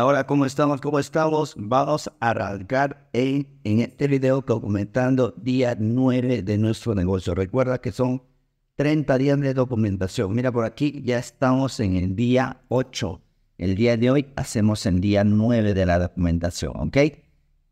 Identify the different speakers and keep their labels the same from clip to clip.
Speaker 1: Ahora, ¿cómo estamos? ¿Cómo estamos? Vamos a arrancar en, en este video documentando día 9 de nuestro negocio. Recuerda que son 30 días de documentación. Mira, por aquí ya estamos en el día 8. El día de hoy hacemos el día 9 de la documentación, ¿ok?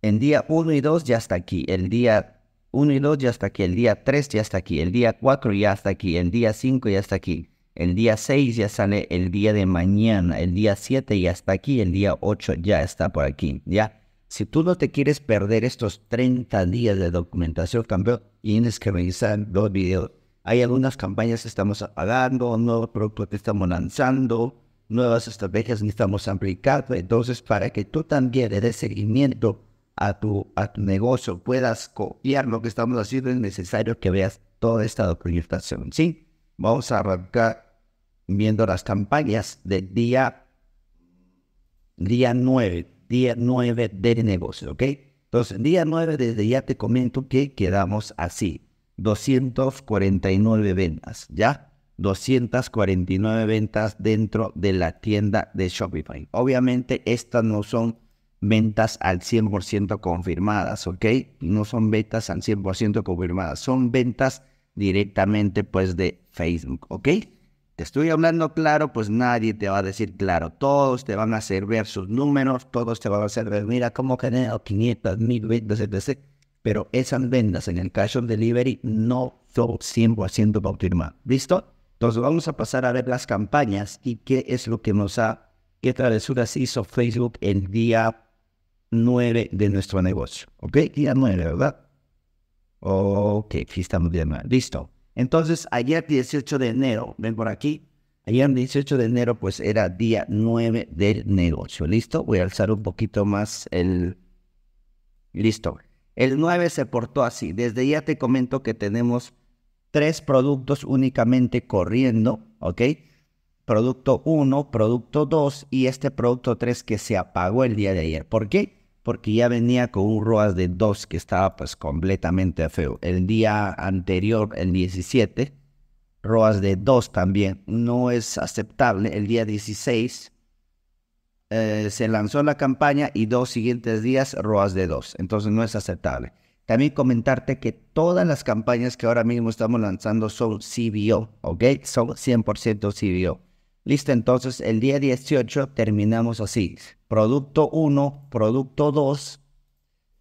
Speaker 1: El día 1 y 2 ya está aquí. El día 1 y 2 ya está aquí. El día 3 ya está aquí. El día 4 ya está aquí. El día 5 ya está aquí. El día 6 ya sale el día de mañana, el día 7 ya está aquí, el día 8 ya está por aquí, ¿ya? Si tú no te quieres perder estos 30 días de documentación, campeón, tienes que revisar los videos. Hay algunas campañas que estamos apagando, nuevos productos que estamos lanzando, nuevas estrategias que estamos aplicando. Entonces, para que tú también le des seguimiento a tu, a tu negocio, puedas copiar lo que estamos haciendo, es necesario que veas toda esta documentación, ¿sí? Vamos a arrancar viendo las campañas del día, día 9, día 9 del negocio, ¿ok? Entonces, día 9 desde ya te comento que quedamos así. 249 ventas, ¿ya? 249 ventas dentro de la tienda de Shopify. Obviamente estas no son ventas al 100% confirmadas, ¿ok? No son ventas al 100% confirmadas, son ventas directamente pues de Facebook, ¿ok? te estoy hablando claro, pues nadie te va a decir claro. Todos te van a hacer ver sus números, todos te van a hacer ver, mira cómo genera 500, 1000 ventas, etc. Pero esas vendas en el cash on delivery no son 100% confirmadas. ¿Listo? Entonces vamos a pasar a ver las campañas y qué es lo que nos ha, qué travesuras hizo Facebook el día 9 de nuestro negocio. ¿Ok? Día 9, ¿verdad? Ok, aquí estamos bien. Listo. Entonces, ayer 18 de enero, ven por aquí, ayer 18 de enero pues era día 9 del negocio, ¿listo? Voy a alzar un poquito más el... Listo. El 9 se portó así. Desde ya te comento que tenemos tres productos únicamente corriendo, ¿ok? Producto 1, producto 2 y este producto 3 que se apagó el día de ayer. ¿Por qué? porque ya venía con un ROAS de 2 que estaba pues completamente feo. El día anterior, el 17, ROAS de 2 también no es aceptable. El día 16 eh, se lanzó la campaña y dos siguientes días ROAS de 2, entonces no es aceptable. También comentarte que todas las campañas que ahora mismo estamos lanzando son CBO, ¿ok? Son 100% CBO. Listo, entonces el día 18 terminamos así. Producto 1, producto 2.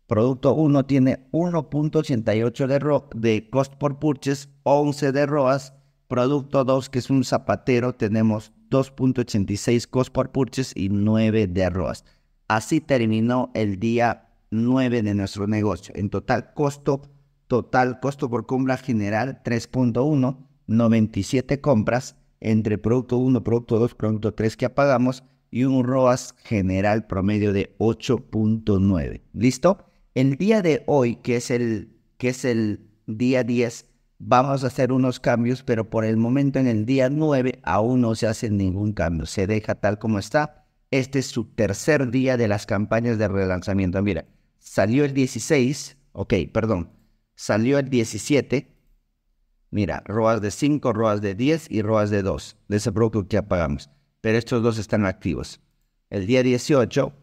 Speaker 1: Producto 1 tiene 1.88 de, de cost por purchase, 11 de ROAS. Producto 2, que es un zapatero, tenemos 2.86 cost por purchase y 9 de ROAS. Así terminó el día 9 de nuestro negocio. En total, costo total, costo por compra general 3.1, 97 compras, entre producto 1, producto 2, producto 3 que apagamos y un ROAS general promedio de 8.9. ¿Listo? El día de hoy, que es el, que es el día 10, vamos a hacer unos cambios, pero por el momento en el día 9 aún no se hace ningún cambio, se deja tal como está. Este es su tercer día de las campañas de relanzamiento. Mira, salió el 16, ok, perdón, salió el 17, Mira, ROAS de 5, ROAS de 10 y ROAS de 2 de ese producto que apagamos. Pero estos dos están activos. El día 18,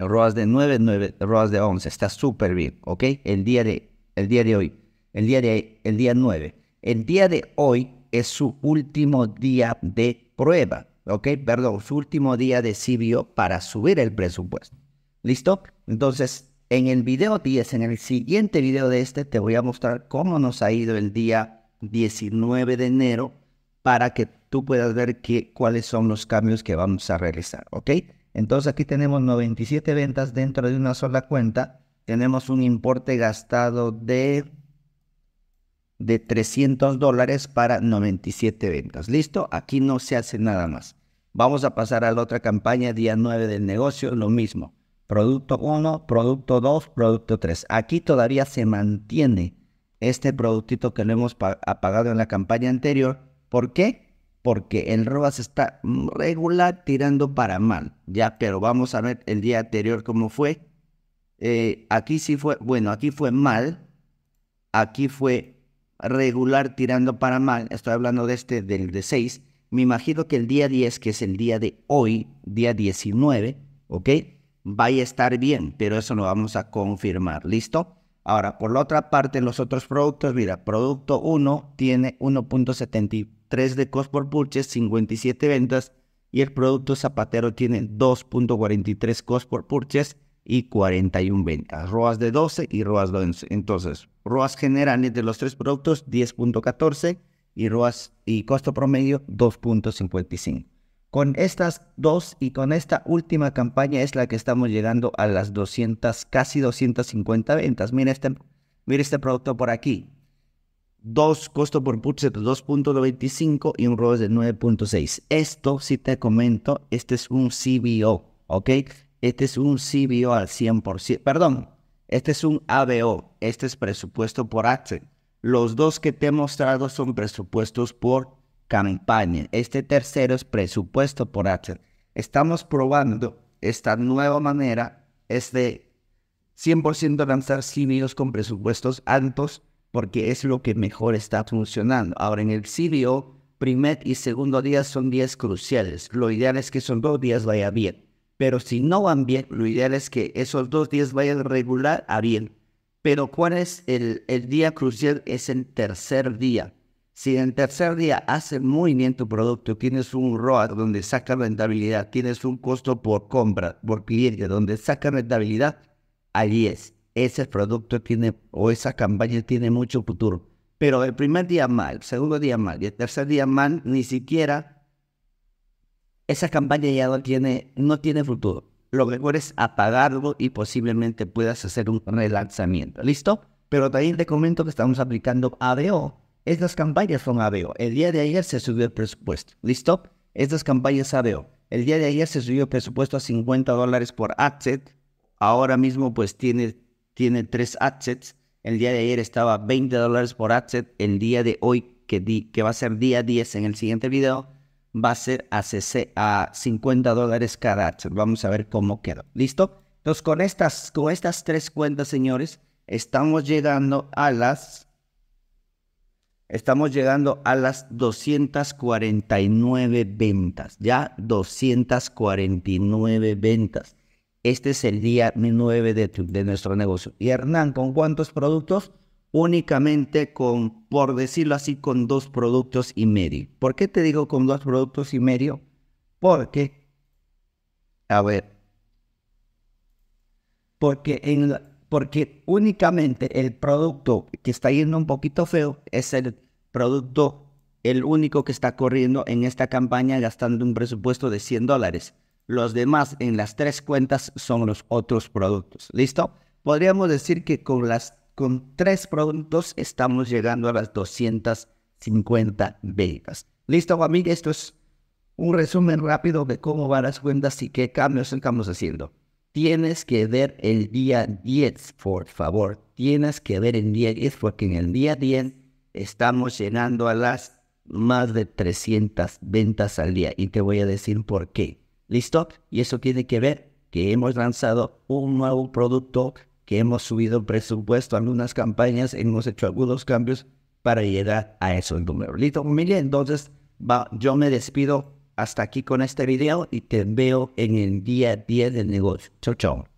Speaker 1: ROAS de 9, 9 ROAS de 11. Está súper bien, ¿ok? El día de, el día de hoy. El día, de, el día 9. El día de hoy es su último día de prueba, ¿ok? Perdón, su último día de CBO para subir el presupuesto. ¿Listo? Entonces, en el video 10, en el siguiente video de este, te voy a mostrar cómo nos ha ido el día 19 de enero para que tú puedas ver cuáles son los cambios que vamos a realizar, ¿ok? Entonces aquí tenemos 97 ventas dentro de una sola cuenta. Tenemos un importe gastado de, de 300 dólares para 97 ventas. ¿Listo? Aquí no se hace nada más. Vamos a pasar a la otra campaña, día 9 del negocio, lo mismo. Producto 1, producto 2, producto 3. Aquí todavía se mantiene este productito que lo hemos apagado en la campaña anterior. ¿Por qué? Porque el ROAS está regular tirando para mal. Ya, pero vamos a ver el día anterior cómo fue. Eh, aquí sí fue, bueno, aquí fue mal. Aquí fue regular tirando para mal. Estoy hablando de este, del de 6. Me imagino que el día 10, que es el día de hoy, día 19, ¿ok? vaya a estar bien, pero eso lo vamos a confirmar, ¿listo? Ahora, por la otra parte, los otros productos, mira, producto 1 tiene 1.73 de cost por purchase, 57 ventas, y el producto zapatero tiene 2.43 cost por purchase y 41 ventas. ROAS de 12 y ROAS de 11. Entonces, ROAS generales de los tres productos, 10.14 y ROAS y costo promedio 2.55. Con estas dos y con esta última campaña es la que estamos llegando a las 200, casi 250 ventas. Este, mira este, producto por aquí. Dos costo por putset de 2.95 y un ROAS de 9.6. Esto, si te comento, este es un CBO, ¿ok? Este es un CBO al 100%, perdón, este es un ABO, este es presupuesto por acción. Los dos que te he mostrado son presupuestos por campaña. Este tercero es presupuesto por acción. Estamos probando esta nueva manera, es de 100% lanzar CBOs con presupuestos altos porque es lo que mejor está funcionando. Ahora, en el CBO, primer y segundo día son días cruciales. Lo ideal es que esos dos días vaya bien. Pero si no van bien, lo ideal es que esos dos días vayan regular a bien. Pero ¿cuál es el, el día crucial? Es el tercer día si en tercer día hace muy bien tu producto, tienes un ROA donde saca rentabilidad, tienes un costo por compra, por cliente, donde saca rentabilidad, allí es. Ese producto tiene o esa campaña tiene mucho futuro. Pero el primer día mal, segundo día mal y el tercer día mal, ni siquiera esa campaña ya no tiene, no tiene futuro. Lo mejor es apagarlo y posiblemente puedas hacer un relanzamiento. ¿Listo? Pero también te comento que estamos aplicando ABO. Estas campañas son ABO. El día de ayer se subió el presupuesto. ¿Listo? Estas campañas ABO. El día de ayer se subió el presupuesto a 50 dólares por adset. Ahora mismo pues tiene, tiene tres assets. El día de ayer estaba 20 dólares por adset. El día de hoy, que, di, que va a ser día 10 en el siguiente video, va a ser a, 50 dólares cada asset. Vamos a ver cómo quedó. ¿Listo? Entonces con estas, con estas tres cuentas, señores, estamos llegando a las Estamos llegando a las 249 ventas, ya 249 ventas. Este es el día 9 de, nuestro negocio. Y Hernán, ¿con cuántos productos? únicamente con, por decirlo así, con dos productos y medio. ¿Por qué te digo con dos productos y medio? Porque, a ver, porque, en, porque únicamente el producto que está yendo un poquito feo es el producto el único que está corriendo en esta campaña gastando un presupuesto de 100 dólares. Los demás en las tres cuentas son los otros productos. ¿Listo? Podríamos decir que con, las, con tres productos estamos llegando a las 250 ventas. ¿Listo, familia? Esto es un resumen rápido de cómo van las cuentas y qué cambios estamos haciendo. Tienes que ver el día 10, por favor. Tienes que ver el día 10 porque en el día 10 estamos llenando a las más de 300 ventas al día y te voy a decir por qué. ¿Listo? Y eso tiene que ver que hemos lanzado un nuevo producto, que hemos subido el presupuesto, algunas campañas, hemos hecho algunos cambios para llegar a esos números. ¿Listo, familia? Entonces, yo me despido hasta aquí con este video y te veo en el día 10 del negocio. Chau chao.